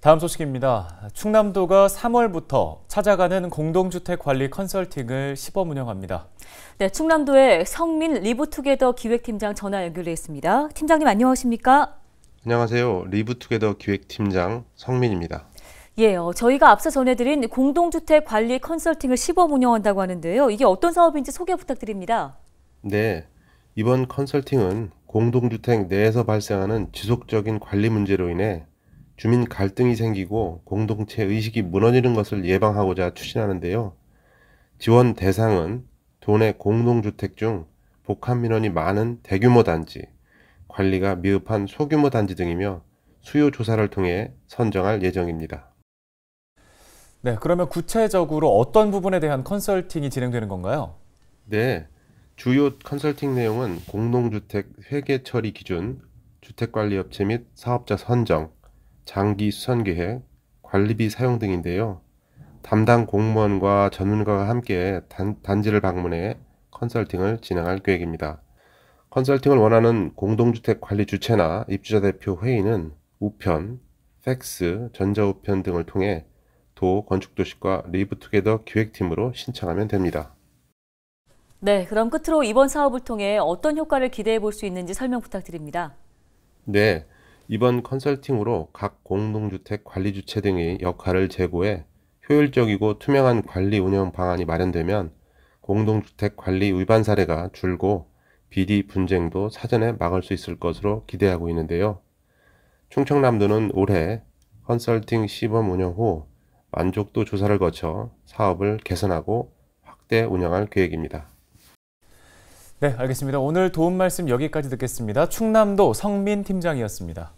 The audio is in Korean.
다음 소식입니다. 충남도가 3월부터 찾아가는 공동주택 관리 컨설팅을 시범 운영합니다. 네, 충남도의 성민 리브투게더 기획팀장 전화 연결했습니다 팀장님 안녕하십니까? 안녕하세요. 리브투게더 기획팀장 성민입니다. 예, 어, 저희가 앞서 전해드린 공동주택 관리 컨설팅을 시범 운영한다고 하는데요. 이게 어떤 사업인지 소개 부탁드립니다. 네, 이번 컨설팅은 공동주택 내에서 발생하는 지속적인 관리 문제로 인해 주민 갈등이 생기고 공동체 의식이 무너지는 것을 예방하고자 추진하는데요. 지원 대상은 도내 공동주택 중 복합 민원이 많은 대규모 단지, 관리가 미흡한 소규모 단지 등이며 수요 조사를 통해 선정할 예정입니다. 네, 그러면 구체적으로 어떤 부분에 대한 컨설팅이 진행되는 건가요? 네, 주요 컨설팅 내용은 공동주택 회계 처리 기준, 주택관리업체 및 사업자 선정, 장기 수선계획, 관리비 사용 등인데요. 담당 공무원과 전문가와 함께 단, 지를 방문해 컨설팅을 진행할 계획입니다. 컨설팅을 원하는 공동주택 관리 주체나 입주자 대표 회의는 우편, 팩스, 전자우편 등을 통해 도 건축도시과 리브투게더 기획팀으로 신청하면 됩니다. 네, 그럼 끝으로 이번 사업을 통해 어떤 효과를 기대해 볼 수 있는지 설명 부탁드립니다. 네, 이번 컨설팅으로 각 공동주택 관리 주체 등의 역할을 제고해 효율적이고 투명한 관리 운영 방안이 마련되면 공동주택 관리 위반 사례가 줄고 비리 분쟁도 사전에 막을 수 있을 것으로 기대하고 있는데요. 충청남도는 올해 컨설팅 시범 운영 후 만족도 조사를 거쳐 사업을 개선하고 확대 운영할 계획입니다. 네, 알겠습니다. 오늘 도움 말씀 여기까지 듣겠습니다. 충남도 성민 팀장이었습니다.